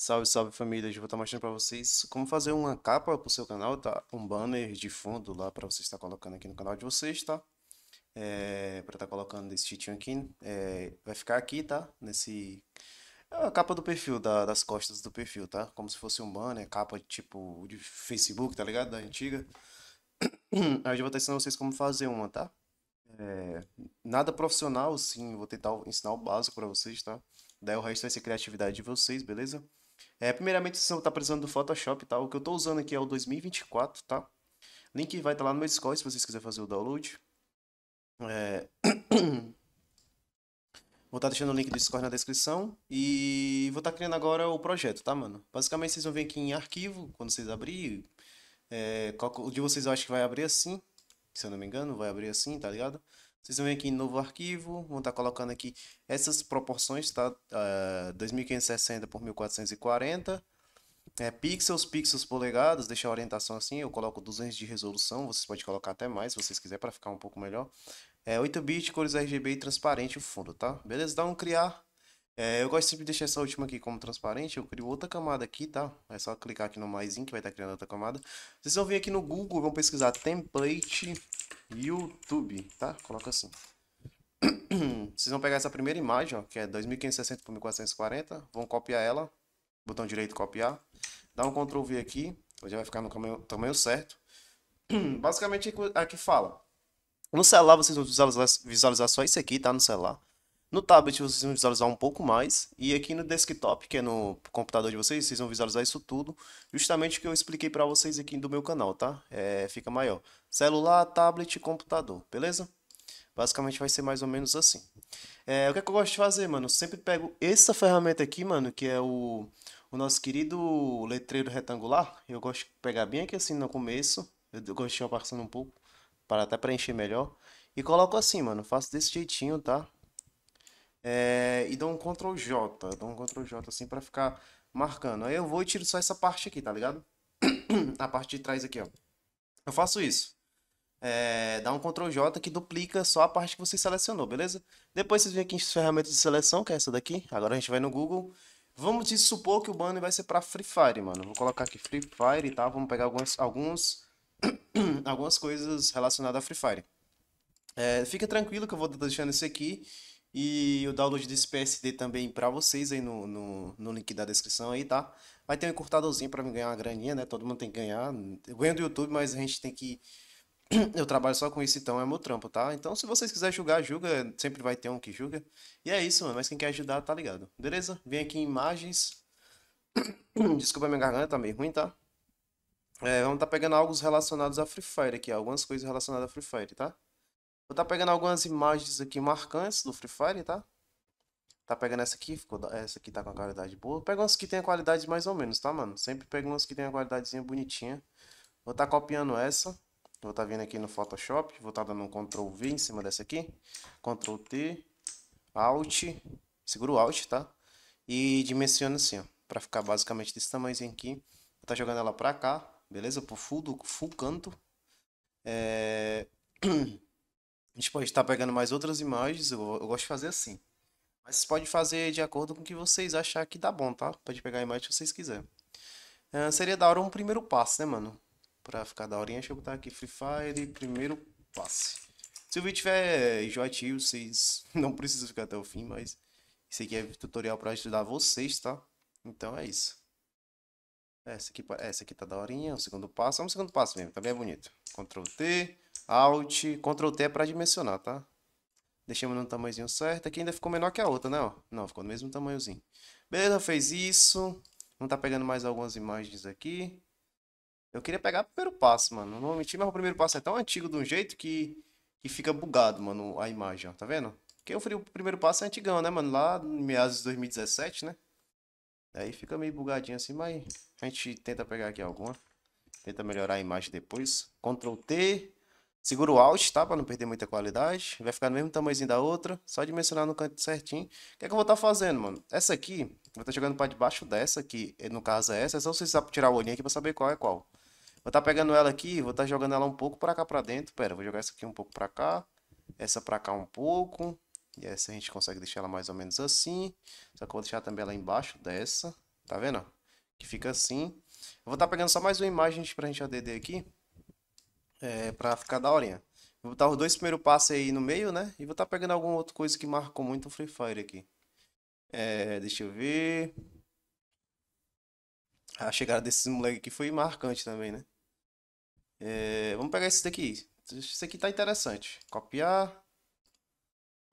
Salve, salve família! Hoje vou estar mostrando para vocês como fazer uma capa para o seu canal, tá? Um banner de fundo lá para você estar colocando aqui no canal de vocês, tá? É, para estar tá colocando esse título aqui, é, vai ficar aqui, tá? Nesse é a capa do perfil, da, das costas do perfil, tá? Como se fosse um banner, capa tipo de Facebook, tá ligado? Da antiga. Aí eu vou estar ensinando vocês como fazer uma, tá? É, nada profissional, sim. Vou tentar ensinar o básico para vocês, tá? Daí o resto vai ser criatividade de vocês, beleza? É, primeiramente, vocês vão tá estar precisando do Photoshop, tá? O que eu estou usando aqui é o 2024, tá? Link vai estar tá lá no meu Discord se vocês quiserem fazer o download. É... vou estar tá deixando o link do Discord na descrição. E vou estar criando agora o projeto, tá, mano? Basicamente, vocês vão vir aqui em arquivo, quando vocês abrirem. É, qual, o de vocês eu acho que vai abrir assim. Se eu não me engano, vai abrir assim, tá ligado? Vocês vão vir aqui em novo arquivo, vão estar tá colocando aqui essas proporções, tá? Uh, eh, 2560 por 1440 é, pixels, pixels polegadas, deixa a orientação assim, eu coloco 200 de resolução, vocês podem colocar até mais se vocês quiserem para ficar um pouco melhor. É, 8 bits, cores RGB e transparente o fundo, tá? Beleza? Dá um criar. É, eu gosto sempre de deixar essa última aqui como transparente. Eu crio outra camada aqui, tá? É só clicar aqui no mais que vai estar tá criando outra camada. Vocês vão vir aqui no Google, vão pesquisar template YouTube, tá? Coloca assim. Vocês vão pegar essa primeira imagem, ó, que é 2560 por 1440. Vão copiar ela. Botão direito, copiar. Dá um Ctrl V aqui. Já vai ficar no tamanho, tamanho certo. Basicamente, aqui é é fala. No celular, vocês vão visualizar, visualizar só isso aqui, tá? No celular. No tablet vocês vão visualizar um pouco mais e aqui no desktop, que é no computador de vocês, vocês vão visualizar isso tudo, justamente o que eu expliquei para vocês aqui do meu canal, tá? É, fica maior. Celular, tablet, computador, beleza? Basicamente vai ser mais ou menos assim. É, o que, é que eu gosto de fazer, mano? Eu sempre pego essa ferramenta aqui, mano, que é o, o nosso querido letreiro retangular. Eu gosto de pegar bem aqui assim no começo, eu gosto de ir passando um pouco, para até preencher melhor. E coloco assim, mano, faço desse jeitinho, tá? É, e dou um Ctrl J, dou um Ctrl J assim para ficar marcando. Aí eu vou e tiro só essa parte aqui, tá ligado? A parte de trás aqui, ó. Eu faço isso. É, dá um Ctrl J que duplica só a parte que você selecionou, beleza? Depois vocês vêm aqui em ferramentas de seleção, que é essa daqui. Agora a gente vai no Google. Vamos supor que o banner vai ser para Free Fire, mano. Vou colocar aqui Free Fire e tá? tal. Vamos pegar algumas, alguns, algumas coisas relacionadas a Free Fire. É, fica tranquilo que eu vou deixando isso aqui. E o download desse PSD também para vocês aí no, no, no, link da descrição aí, tá? Vai ter um encurtadorzinho para me ganhar uma graninha, né? Todo mundo tem que ganhar. Eu ganho do YouTube, mas a gente tem que... Eu trabalho só com isso, então é meu trampo, tá? Então se vocês quiserem julgar, julga. Sempre vai ter um que julga. E é isso, mano. Mas quem quer ajudar, tá ligado. Beleza? Vem aqui em imagens. Desculpa minha garganta, tá meio ruim, tá? É, vamos tá pegando alguns relacionados a Free Fire aqui, algumas coisas relacionadas a Free Fire, tá? Vou estar tá pegando algumas imagens aqui marcantes do Free Fire, tá? Tá pegando essa aqui, ficou essa aqui tá com a qualidade boa. Pega umas que tem a qualidade mais ou menos, tá, mano? Sempre pega umas que tem a qualidadezinha bonitinha. Vou estar tá copiando essa. Vou estar tá vindo aqui no Photoshop. Vou tá dando um Ctrl V em cima dessa aqui. Ctrl T. Alt. seguro Alt, tá? E dimensiona assim, ó. Pra ficar basicamente desse tamanhozinho aqui. Vou tá jogando ela pra cá, beleza? Pro full, do, full canto. É... Tipo, a gente pode tá estar pegando mais outras imagens, eu, eu gosto de fazer assim. Mas vocês podem fazer de acordo com o que vocês achar que dá bom, tá? Pode pegar a imagem que vocês quiserem. Uh, seria da hora um primeiro passo, né, mano? Pra ficar da horinha, deixa eu botar aqui Free Fire, primeiro passe. Se o vídeo tiver enjoativo, vocês não precisam ficar até o fim, mas isso aqui é tutorial pra ajudar vocês, tá? Então é isso. Essa aqui, essa aqui tá daorinha, o segundo passo. É um segundo passo mesmo, tá bem bonito. Ctrl T, Alt, Ctrl T é para dimensionar, tá? Deixamos no tamanhozinho certo. Aqui ainda ficou menor que a outra, né? Ó, não, ficou no mesmo tamanhozinho. Beleza, fez isso. Vamos tá pegando mais algumas imagens aqui. Eu queria pegar o primeiro passo, mano. Não vou mentir, mas o primeiro passo é tão antigo de um jeito que, que fica bugado, mano, a imagem, ó. Tá vendo? Porque eu fui o primeiro passo é antigão, né, mano? Lá em meados de 2017, né? Aí fica meio bugadinho assim, mas a gente tenta pegar aqui alguma. Tenta melhorar a imagem depois. Ctrl T. Segura o Alt, tá? Pra não perder muita qualidade. Vai ficar no mesmo tamanhozinho da outra. Só dimensionar no canto certinho. O que é que eu vou estar tá fazendo, mano? Essa aqui, vou estar tá jogando para debaixo dessa aqui. No caso é essa. É só vocês tirar o olhinho aqui pra saber qual é qual. Vou estar tá pegando ela aqui. Vou estar tá jogando ela um pouco pra cá pra dentro. Pera, vou jogar essa aqui um pouco pra cá. Essa pra cá um pouco. E essa a gente consegue deixar ela mais ou menos assim. Só que eu vou deixar também ela embaixo dessa. Tá vendo? Que fica assim. Eu vou estar tá pegando só mais uma imagem pra gente ADD aqui. É, pra ficar daorinha. Vou botar os dois primeiros passos aí no meio, né? E vou estar tá pegando alguma outra coisa que marcou muito o Free Fire aqui. É, deixa eu ver. A chegada desses moleques aqui foi marcante também, né? É, vamos pegar esse daqui. Esse aqui tá interessante. Copiar.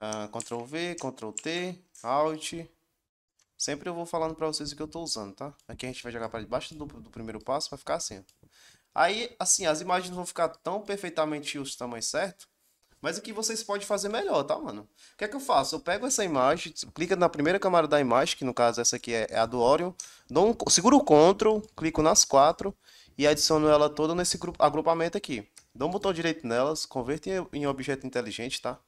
Uh, Ctrl V, Ctrl T, Alt. Sempre eu vou falando pra vocês o que eu tô usando, tá? Aqui a gente vai jogar pra debaixo do, do primeiro passo, vai ficar assim, ó. Aí, assim, as imagens não vão ficar tão perfeitamente os tamanhos certo, mas o que vocês podem fazer melhor, tá, mano? O que é que eu faço? Eu pego essa imagem, tipo, clica na primeira câmera da imagem, que no caso essa aqui é, é a do Orion, dou um, seguro o Ctrl, clico nas quatro e adiciono ela toda nesse grupo, agrupamento aqui. Dou um botão direito nelas, converte em, em objeto inteligente, tá?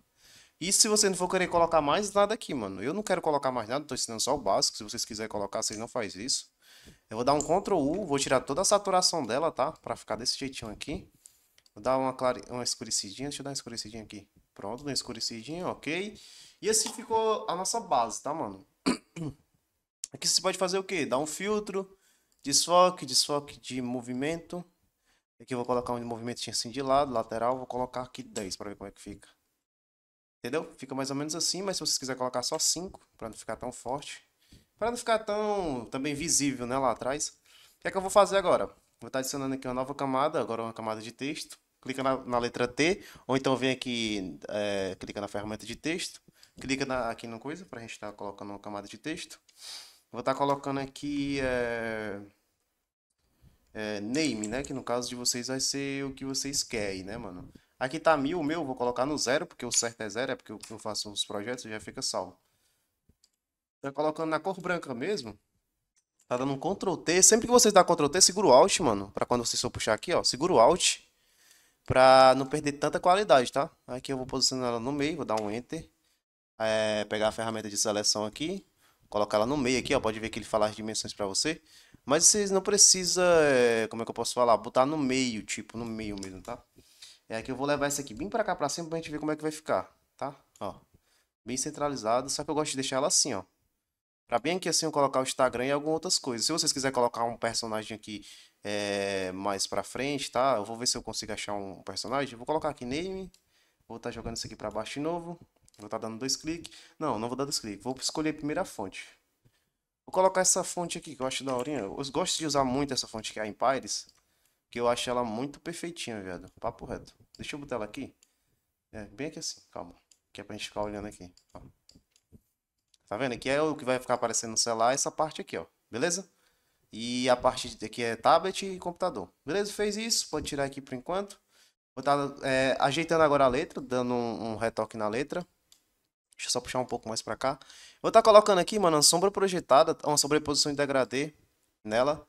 E se você não for querer colocar mais nada aqui, mano, eu não quero colocar mais nada, tô ensinando só o básico, se vocês quiserem colocar, vocês não faz isso. Eu vou dar um Ctrl U, vou tirar toda a saturação dela, tá? Pra ficar desse jeitinho aqui. Vou dar uma, clare... uma escurecidinha, deixa eu dar uma escurecidinha aqui. Pronto, um uma escurecidinha, ok. E assim ficou a nossa base, tá, mano? Aqui você pode fazer o quê? Dar um filtro, desfoque, desfoque de movimento. Aqui eu vou colocar um movimento assim de lado, lateral, vou colocar aqui 10 para ver como é que fica. Entendeu? Fica mais ou menos assim, mas se você quiser colocar só 5, para não ficar tão forte, para não ficar tão também visível né, lá atrás. O que é que eu vou fazer agora? Vou estar tá adicionando aqui uma nova camada, agora uma camada de texto. Clica na, na letra T, ou então vem aqui, é, clica na ferramenta de texto. Clica na, aqui no coisa, para a gente estar tá colocando uma camada de texto. Vou estar tá colocando aqui é, é, name, né? Que no caso de vocês vai ser o que vocês querem, né, mano? Aqui tá mil, o meu vou colocar no zero, porque o certo é zero, é porque eu faço os projetos e já fica salvo. Tá colocando na cor branca mesmo. Tá dando um Ctrl T. Sempre que vocês dá Ctrl T, segura o Alt, mano. Pra quando vocês for puxar aqui, ó. Segura o Alt. Pra não perder tanta qualidade, tá? Aqui eu vou posicionar ela no meio. Vou dar um Enter. É, pegar a ferramenta de seleção aqui. Colocar ela no meio aqui, ó. Pode ver que ele fala as dimensões pra você. Mas vocês não precisa, é, como é que eu posso falar? Botar no meio, tipo, no meio mesmo, tá? É aqui eu vou levar essa aqui bem pra cá pra cima pra gente ver como é que vai ficar, tá? Ó, bem centralizado, só que eu gosto de deixar ela assim, ó. Pra bem que assim eu colocar o Instagram e algumas outras coisas. Se vocês quiserem colocar um personagem aqui é, mais pra frente, tá? Eu vou ver se eu consigo achar um personagem. Vou colocar aqui name. Vou estar tá jogando isso aqui pra baixo de novo. Vou estar tá dando dois cliques. Não, não vou dar dois cliques. Vou escolher a primeira fonte. Vou colocar essa fonte aqui que eu acho da Eu gosto de usar muito essa fonte que é a Empires. Que eu acho ela muito perfeitinha, viado. Papo reto. Deixa eu botar ela aqui. É, bem aqui assim, calma. Que é pra gente ficar olhando aqui. Ó. Tá vendo? Aqui é o que vai ficar aparecendo no celular, essa parte aqui, ó. Beleza? E a parte aqui é tablet e computador. Beleza? Fez isso, pode tirar aqui por enquanto. Vou estar tá, é, ajeitando agora a letra, dando um, um, retoque na letra. Deixa eu só puxar um pouco mais pra cá. Vou estar tá colocando aqui, mano, uma sombra projetada, uma sobreposição de degradê nela.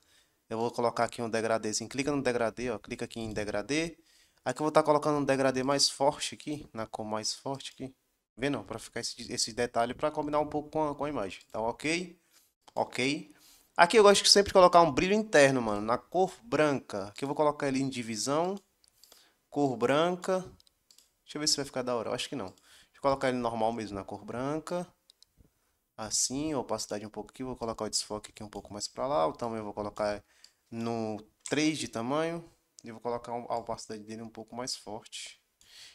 Eu vou colocar aqui um degradêzinho. Clica no degradê, ó. Clica aqui em degradê. Aqui eu vou estar tá colocando um degradê mais forte aqui, na cor mais forte aqui. Vendo? Para ficar esse, esse detalhe para combinar um pouco com a, com a imagem. Então, ok? Ok? Aqui eu gosto de sempre colocar um brilho interno, mano. Na cor branca. Aqui eu vou colocar ele em divisão. Cor branca. Deixa eu ver se vai ficar da hora. Eu acho que não. Deixa eu colocar ele normal mesmo, na cor branca. Assim, opacidade um pouco aqui. Vou colocar o desfoque aqui um pouco mais para lá. O tamanho eu vou colocar no 3 de tamanho. E vou colocar a opacidade dele um pouco mais forte.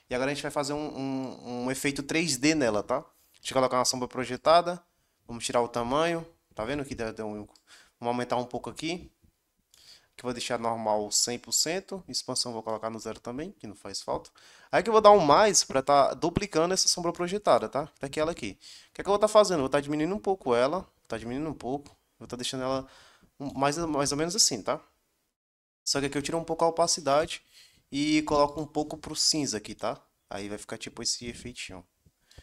E agora a gente vai fazer um, um, um efeito 3D nela, tá? Deixa eu colocar uma sombra projetada. Vamos tirar o tamanho. Tá vendo que deu um... Vamos aumentar um pouco aqui. Aqui vou deixar normal 100%. Expansão vou colocar no zero também, que não faz falta. Aí que eu vou dar um mais para estar tá duplicando essa sombra projetada, tá? daquela aqui. O que é que eu vou estar tá fazendo? Eu vou estar tá diminuindo um pouco ela. Tá diminuindo um pouco. Vou estar tá deixando ela mais, mais ou menos assim, tá? Só que aqui eu tiro um pouco a opacidade e coloco um pouco pro cinza aqui, tá? Aí vai ficar tipo esse efeitinho.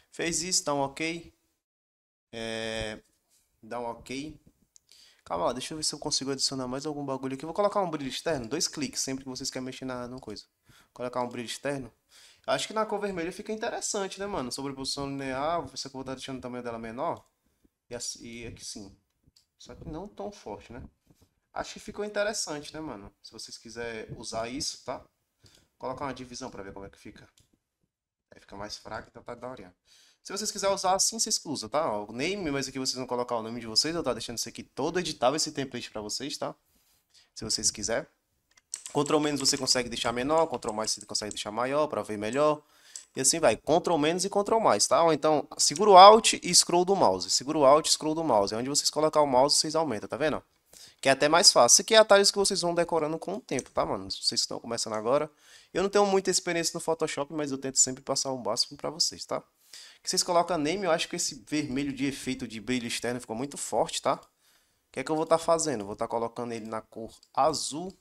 Fez isso, dá um ok. É... Dá um ok. Calma lá, deixa eu ver se eu consigo adicionar mais algum bagulho aqui. Vou colocar um brilho externo, dois cliques, sempre que vocês querem mexer na, na coisa. Vou colocar um brilho externo. Acho que na cor vermelha fica interessante, né, mano? Sobreposição linear, Vou eu vou estar tá deixando o tamanho dela menor. E, assim, e aqui sim. Só que não tão forte, né? Acho que ficou interessante, né, mano? Se vocês quiserem usar isso, tá? colocar uma divisão para ver como é que fica. Aí fica mais fraco então tá, da hora. Se vocês quiserem usar assim cinza exclusa, tá? O name, mas aqui vocês vão colocar o nome de vocês. Eu tá deixando isso aqui todo editável, esse template para vocês, tá? Se vocês quiserem. Ctrl menos você consegue deixar menor, Ctrl mais você consegue deixar maior para ver melhor. E assim vai, Ctrl menos e Ctrl mais, tá? Ou então, segura o Alt e scroll do mouse. Segura o Alt e scroll do mouse. É onde vocês colocar o mouse, vocês aumentam, tá vendo? Que é até mais fácil. Isso aqui é atalhos que vocês vão decorando com o tempo, tá, mano? Vocês estão começando agora. Eu não tenho muita experiência no Photoshop, mas eu tento sempre passar o um máximo para vocês, tá? Que vocês colocam name, eu acho que esse vermelho de efeito de brilho externo ficou muito forte, tá? O que é que eu vou estar tá fazendo? vou estar tá colocando ele na cor azul,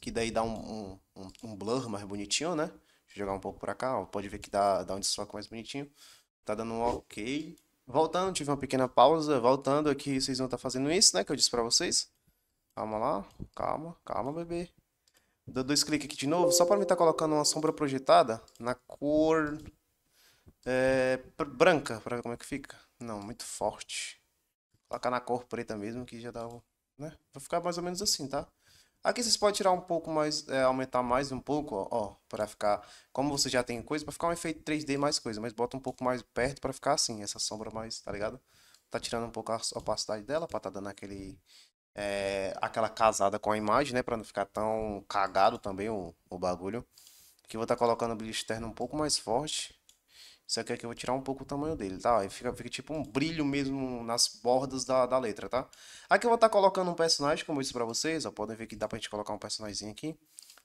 que daí dá um, um, um, blur mais bonitinho, né? Deixa eu jogar um pouco para cá, ó. pode ver que dá, dá um desfoque mais bonitinho. Tá dando um ok. Voltando, tive uma pequena pausa. Voltando aqui, vocês vão estar fazendo isso, né? Que eu disse para vocês. Calma lá. Calma, calma, bebê. Dou dois cliques aqui de novo, só para me estar tá colocando uma sombra projetada na cor é, branca, para ver como é que fica. Não, muito forte. colocar na cor preta mesmo, que já dá, né? Vai ficar mais ou menos assim, tá? Aqui vocês podem tirar um pouco mais, é, aumentar mais um pouco, ó, ó para ficar, como você já tem coisa, para ficar um efeito 3D mais coisa, mas bota um pouco mais perto para ficar assim, essa sombra mais, tá ligado? Tá tirando um pouco a opacidade dela, para tá dando aquele, é, aquela casada com a imagem, né, para não ficar tão cagado também o, o bagulho. Aqui vou estar tá colocando o brilho externo um pouco mais forte, só que aqui eu vou tirar um pouco o tamanho dele, tá? Aí fica, fica tipo um brilho mesmo nas bordas da, da letra, tá? Aqui eu vou estar tá colocando um personagem, como eu disse pra vocês. Ó, podem ver que dá pra gente colocar um personagem aqui.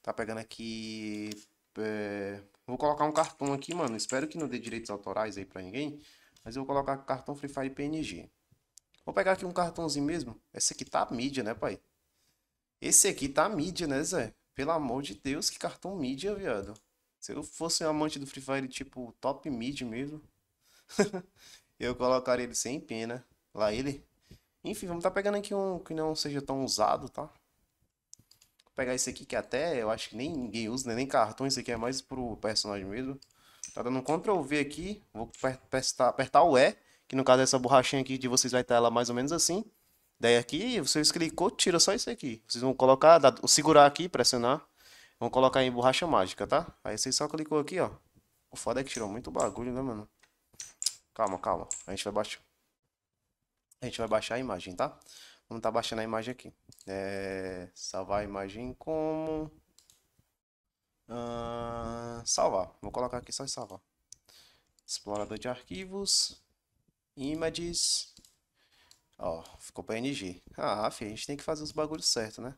Tá pegando aqui... É... Vou colocar um cartão aqui, mano. Espero que não dê direitos autorais aí pra ninguém. Mas eu vou colocar cartão Free Fire PNG. Vou pegar aqui um cartãozinho mesmo. Esse aqui tá mídia, né, pai? Esse aqui tá mídia, né, Zé? Pelo amor de Deus, que cartão mídia, viado. Se eu fosse um amante do Free Fire, tipo, top mid mesmo, eu colocaria ele sem pena. Lá ele. Enfim, vamos estar tá pegando aqui um que não seja tão usado, tá? Vou pegar esse aqui que até eu acho que nem ninguém usa, né? nem cartão. Esse aqui é mais pro personagem mesmo. Tá dando um Ctrl V aqui. Vou apertar, apertar o E, que no caso é essa borrachinha aqui de vocês vai estar ela mais ou menos assim. Daí aqui, vocês clicou, tira só isso aqui. Vocês vão colocar, dá, segurar aqui, pressionar. Vamos colocar em borracha mágica, tá? Aí você só clicou aqui, ó. O foda é que tirou muito bagulho, né, mano? Calma, calma. A gente vai baixar. A gente vai baixar a imagem, tá? Vamos tá baixando a imagem aqui. É... Salvar a imagem como... Ah, salvar. Vou colocar aqui só em salvar. Explorador de arquivos. Images. Ó, ficou PNG. Ah, filho, a gente tem que fazer os bagulhos certo, né?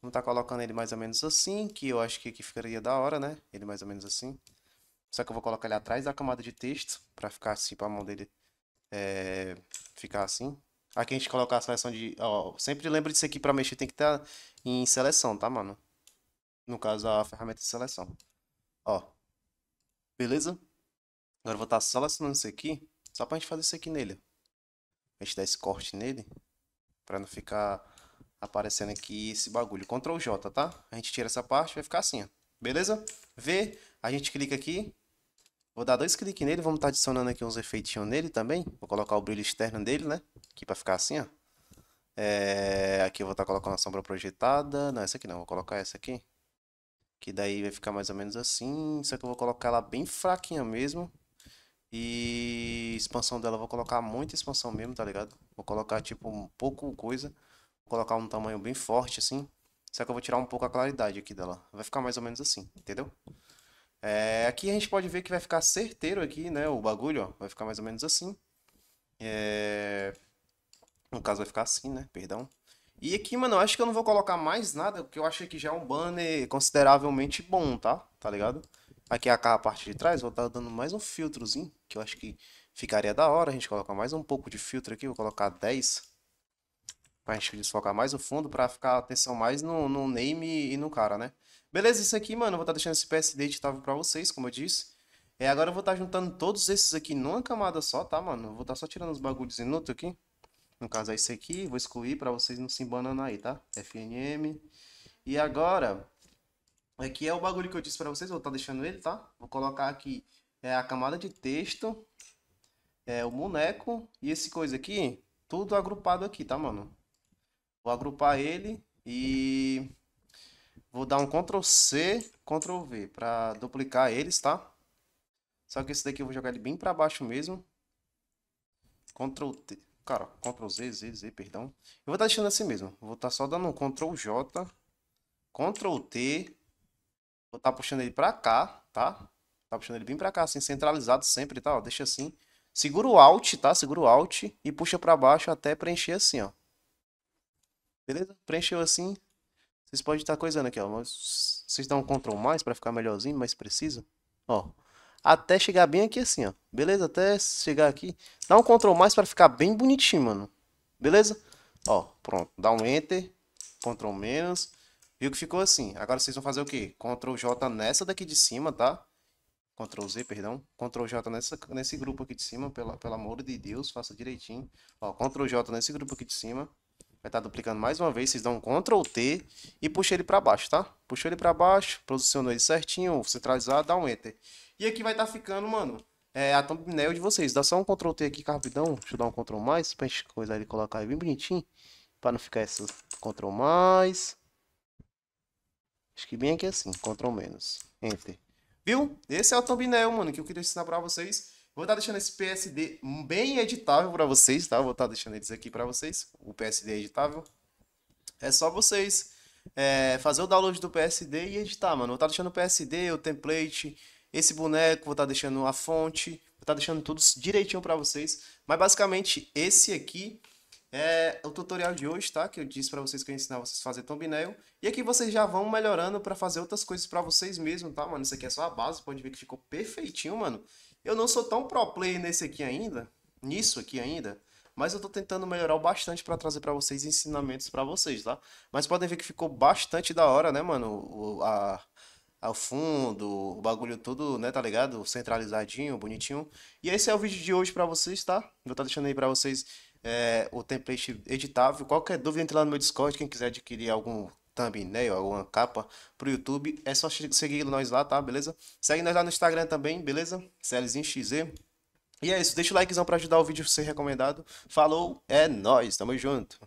Vamos estar tá colocando ele mais ou menos assim, que eu acho que, que ficaria da hora, né? Ele mais ou menos assim. Só que eu vou colocar ele atrás da camada de texto, para ficar assim, para a mão dele é, ficar assim. Aqui a gente coloca a seleção de... Ó, sempre lembra disso aqui para mexer, tem que estar tá em seleção, tá, mano? No caso, a ferramenta de seleção. Ó, beleza? Agora eu vou estar tá selecionando isso aqui, só para a gente fazer isso aqui nele. A gente dá esse corte nele, para não ficar aparecendo aqui esse bagulho. Ctrl J, tá? A gente tira essa parte, vai ficar assim, ó. Beleza? V, a gente clica aqui. Vou dar dois cliques nele, vamos estar tá adicionando aqui uns efeitos nele também. Vou colocar o brilho externo dele, né? Aqui pra ficar assim, ó. É... Aqui eu vou estar tá colocando a sombra projetada. Não, essa aqui não, vou colocar essa aqui. Que daí vai ficar mais ou menos assim. Só que eu vou colocar ela bem fraquinha mesmo. E expansão dela, vou colocar muita expansão mesmo, tá ligado? Vou colocar tipo um pouco coisa colocar um tamanho bem forte assim. Só que eu vou tirar um pouco a claridade aqui dela. Vai ficar mais ou menos assim, entendeu? É, aqui a gente pode ver que vai ficar certeiro aqui, né? O bagulho, ó, vai ficar mais ou menos assim. É... No caso vai ficar assim, né? Perdão. E aqui, mano, eu acho que eu não vou colocar mais nada, porque eu achei que já é um banner consideravelmente bom, tá? Tá ligado? Aqui é a parte de trás, vou estar tá dando mais um filtrozinho, que eu acho que ficaria da hora a gente colocar mais um pouco de filtro aqui, vou colocar 10. Pra gente desfocar mais o fundo, pra ficar atenção mais no, no name e no cara, né? Beleza, isso aqui, mano, eu vou estar tá deixando esse PSD editável pra vocês, como eu disse. É, agora eu vou estar tá juntando todos esses aqui numa camada só, tá, mano? Eu vou estar tá só tirando os bagulhos inúteis aqui. No caso é esse aqui, vou excluir pra vocês não se embanando aí, tá? FNM. E agora, aqui é o bagulho que eu disse pra vocês, vou estar tá deixando ele, tá? Vou colocar aqui é, a camada de texto, é, o boneco e esse coisa aqui, tudo agrupado aqui, tá, mano? Vou agrupar ele e vou dar um Ctrl C, Ctrl V para duplicar eles, tá? Só que esse daqui eu vou jogar ele bem para baixo mesmo. Ctrl T, cara, Ctrl Z, Z, Z, perdão. Eu vou estar tá deixando assim mesmo. Vou estar tá só dando um Ctrl J, Ctrl T. Vou estar tá puxando ele para cá, tá? Tá puxando ele bem para cá, assim, centralizado sempre, tá? Ó, deixa assim. Segura o Alt, tá? Segura o Alt e puxa para baixo até preencher assim, ó. Beleza? Preencheu assim. Vocês podem estar coisando aqui, ó. Vocês dão um Ctrl mais para ficar melhorzinho, mais preciso. Ó. Até chegar bem aqui assim, ó. Beleza? Até chegar aqui. Dá um Ctrl mais para ficar bem bonitinho, mano. Beleza? Ó, pronto. Dá um Enter. Ctrl menos. Viu que ficou assim. Agora vocês vão fazer o quê? Ctrl J nessa daqui de cima, tá? Ctrl Z, perdão. Ctrl J nessa, nesse grupo aqui de cima, pelo pelo amor de Deus, faça direitinho. Ó, Ctrl J nesse grupo aqui de cima. Vai estar tá duplicando mais uma vez, vocês dão um Ctrl T e puxa ele para baixo, tá? Puxou ele para baixo, posicionou ele certinho, centralizar, dá um Enter. E aqui vai estar tá ficando, mano, é, a thumbnail de vocês. Dá só um Ctrl T aqui, rapidão. Deixa eu dar um Ctrl mais, pra gente coisar ele colocar bem bonitinho. para não ficar esse Ctrl mais. Acho que bem aqui é assim, Ctrl menos. Enter. Viu? Esse é o thumbnail, mano, que eu queria ensinar para vocês. Vou estar tá deixando esse PSD bem editável para vocês, tá? Vou estar tá deixando eles aqui para vocês, o PSD editável. É só vocês é, fazer o download do PSD e editar, mano. Vou estar tá deixando o PSD, o template, esse boneco, vou estar deixando a fonte, vou estar deixando tudo direitinho para vocês. Mas basicamente esse aqui é o tutorial de hoje, tá? Que eu disse para vocês que eu ia ensinar vocês a fazer thumbnail. E aqui vocês já vão melhorando para fazer outras coisas para vocês mesmo, tá, mano? Isso aqui é só a base, pode ver que ficou perfeitinho, mano. Eu não sou tão pro player nesse aqui ainda, nisso aqui ainda, mas eu tô tentando melhorar bastante para trazer para vocês ensinamentos para vocês, tá? Mas podem ver que ficou bastante da hora, né, mano? O, a, ao fundo, o bagulho todo, né, tá ligado? Centralizadinho, bonitinho. E esse é o vídeo de hoje para vocês, tá? Vou estar tá deixando aí para vocês é, o template editável. Qualquer dúvida, entre lá no meu Discord, quem quiser adquirir algum thumbnail, alguma capa pro YouTube, é só seguir nós lá, tá? Beleza? Segue nós lá no Instagram também, beleza? CLzinhoXZ. E é isso, deixa o likezão pra ajudar o vídeo a ser recomendado. Falou, é nós, tamo junto.